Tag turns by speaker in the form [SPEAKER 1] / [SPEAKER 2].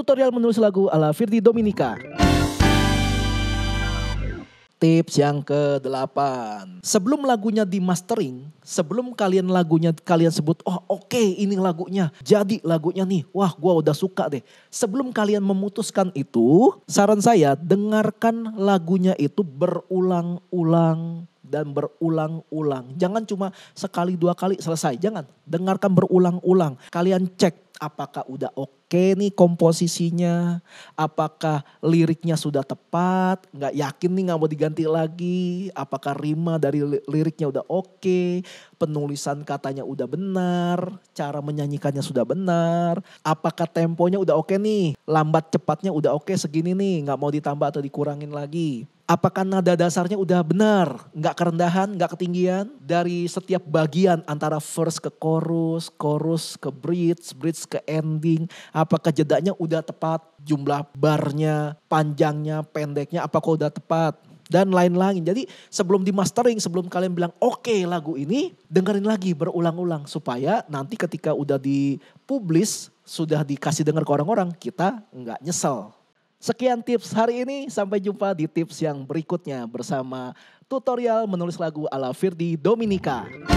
[SPEAKER 1] tutorial menulis lagu ala Firdi Dominika. Tips yang ke-8. Sebelum lagunya di mastering, sebelum kalian lagunya kalian sebut, oh oke okay, ini lagunya, jadi lagunya nih, wah gua udah suka deh. Sebelum kalian memutuskan itu, saran saya dengarkan lagunya itu berulang-ulang dan berulang-ulang. Jangan cuma sekali dua kali selesai, jangan. Dengarkan berulang-ulang. Kalian cek apakah udah oke okay nih komposisinya? Apakah liriknya sudah tepat? Nggak yakin nih nggak mau diganti lagi? Apakah rima dari liriknya udah oke? Okay? Penulisan katanya udah benar? Cara menyanyikannya sudah benar? Apakah temponya udah oke okay nih? Lambat cepatnya udah oke okay segini nih? Nggak mau ditambah atau dikurangin lagi? apakah nada dasarnya udah benar, nggak kerendahan, nggak ketinggian dari setiap bagian antara verse ke chorus, chorus ke bridge, bridge ke ending, Apakah jedanya udah tepat? Jumlah barnya, panjangnya, pendeknya apakah udah tepat? Dan lain-lain. Jadi sebelum di mastering, sebelum kalian bilang oke okay, lagu ini, dengerin lagi berulang-ulang. Supaya nanti ketika udah dipublis, sudah dikasih denger ke orang-orang, kita nggak nyesel. Sekian tips hari ini, sampai jumpa di tips yang berikutnya bersama tutorial menulis lagu ala Firdi Dominika.